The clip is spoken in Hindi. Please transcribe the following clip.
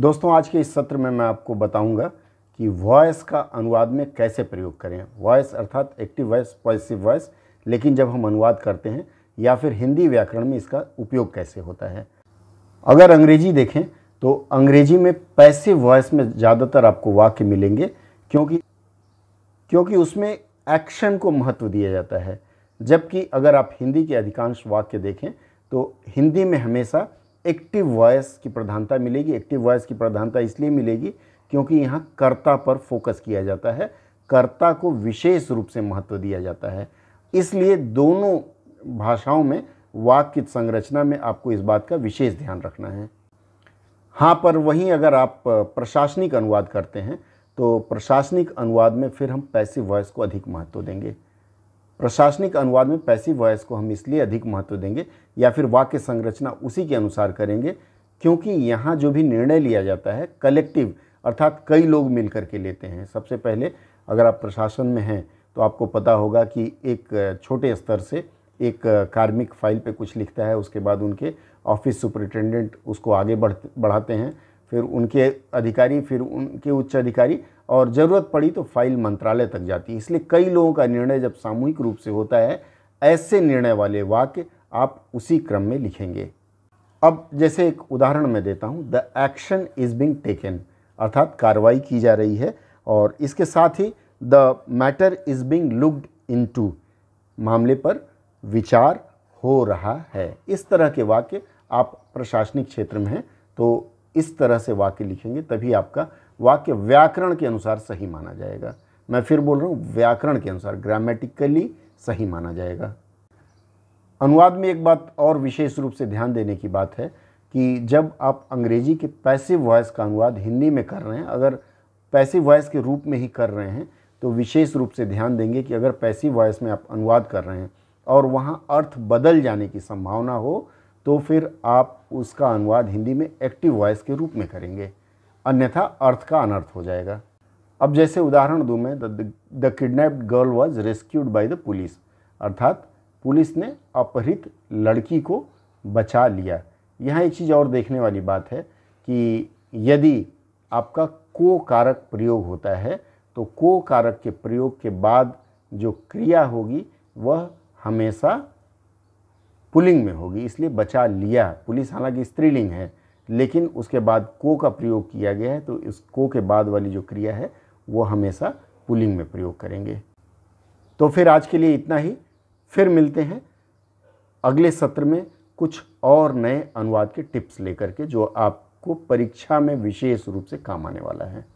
दोस्तों आज के इस सत्र में मैं आपको बताऊंगा कि वॉइस का अनुवाद में कैसे प्रयोग करें वॉइस अर्थात एक्टिव वॉइस पॉजिटिव वॉइस लेकिन जब हम अनुवाद करते हैं या फिर हिंदी व्याकरण में इसका उपयोग कैसे होता है अगर अंग्रेजी देखें तो अंग्रेजी में पैसिव वॉइस में ज़्यादातर आपको वाक्य मिलेंगे क्योंकि क्योंकि उसमें एक्शन को महत्व दिया जाता है जबकि अगर आप हिंदी के अधिकांश वाक्य देखें तो हिंदी में हमेशा एक्टिव वॉयस की प्रधानता मिलेगी एक्टिव वॉयस की प्रधानता इसलिए मिलेगी क्योंकि यहाँ कर्ता पर फोकस किया जाता है कर्ता को विशेष रूप से महत्व दिया जाता है इसलिए दोनों भाषाओं में वाक्य संरचना में आपको इस बात का विशेष ध्यान रखना है हाँ पर वहीं अगर आप प्रशासनिक अनुवाद करते हैं तो प्रशासनिक अनुवाद में फिर हम पैसिव वॉयस को अधिक महत्व देंगे प्रशासनिक अनुवाद में पैसिव वॉयस को हम इसलिए अधिक महत्व देंगे या फिर वाक्य संरचना उसी के अनुसार करेंगे क्योंकि यहाँ जो भी निर्णय लिया जाता है कलेक्टिव अर्थात कई लोग मिल के लेते हैं सबसे पहले अगर आप प्रशासन में हैं तो आपको पता होगा कि एक छोटे स्तर से एक कार्मिक फाइल पे कुछ लिखता है उसके बाद उनके ऑफिस सुपरिटेंडेंट उसको आगे बढ़ बढ़ाते हैं फिर उनके अधिकारी फिर उनके उच्च अधिकारी और ज़रूरत पड़ी तो फाइल मंत्रालय तक जाती है इसलिए कई लोगों का निर्णय जब सामूहिक रूप से होता है ऐसे निर्णय वाले वाक्य आप उसी क्रम में लिखेंगे अब जैसे एक उदाहरण मैं देता हूँ the action is being taken अर्थात कार्रवाई की जा रही है और इसके साथ ही the matter is being looked in मामले पर विचार हो रहा है इस तरह के वाक्य आप प्रशासनिक क्षेत्र में हैं तो इस तरह से वाक्य लिखेंगे तभी आपका वाक्य व्याकरण के अनुसार सही माना जाएगा मैं फिर बोल रहा हूँ व्याकरण के अनुसार ग्रामेटिकली सही माना जाएगा अनुवाद में एक बात और विशेष रूप से ध्यान देने की बात है कि जब आप अंग्रेजी के पैसिव वॉयस का अनुवाद हिंदी में कर रहे हैं अगर पैसिव वॉयस के रूप में ही कर रहे हैं तो विशेष रूप से ध्यान देंगे कि अगर पैसिव वॉयस में आप अनुवाद कर रहे हैं और वहाँ अर्थ बदल जाने की संभावना हो तो फिर आप उसका अनुवाद हिंदी में एक्टिव वॉइस के रूप में करेंगे अन्यथा अर्थ का अनर्थ हो जाएगा अब जैसे उदाहरण दूँ मैं the kidnapped girl was rescued by the police अर्थात पुलिस ने अपहृत लड़की को बचा लिया यहाँ एक चीज़ और देखने वाली बात है कि यदि आपका को कारक प्रयोग होता है तो को कारक के प्रयोग के बाद जो क्रिया होगी वह हमेशा पुलिंग में होगी इसलिए बचा लिया पुलिस हालांकि स्त्रीलिंग है लेकिन उसके बाद को का प्रयोग किया गया है तो इस को के बाद वाली जो क्रिया है वो हमेशा पुलिंग में प्रयोग करेंगे तो फिर आज के लिए इतना ही फिर मिलते हैं अगले सत्र में कुछ और नए अनुवाद के टिप्स लेकर के जो आपको परीक्षा में विशेष रूप से काम आने वाला है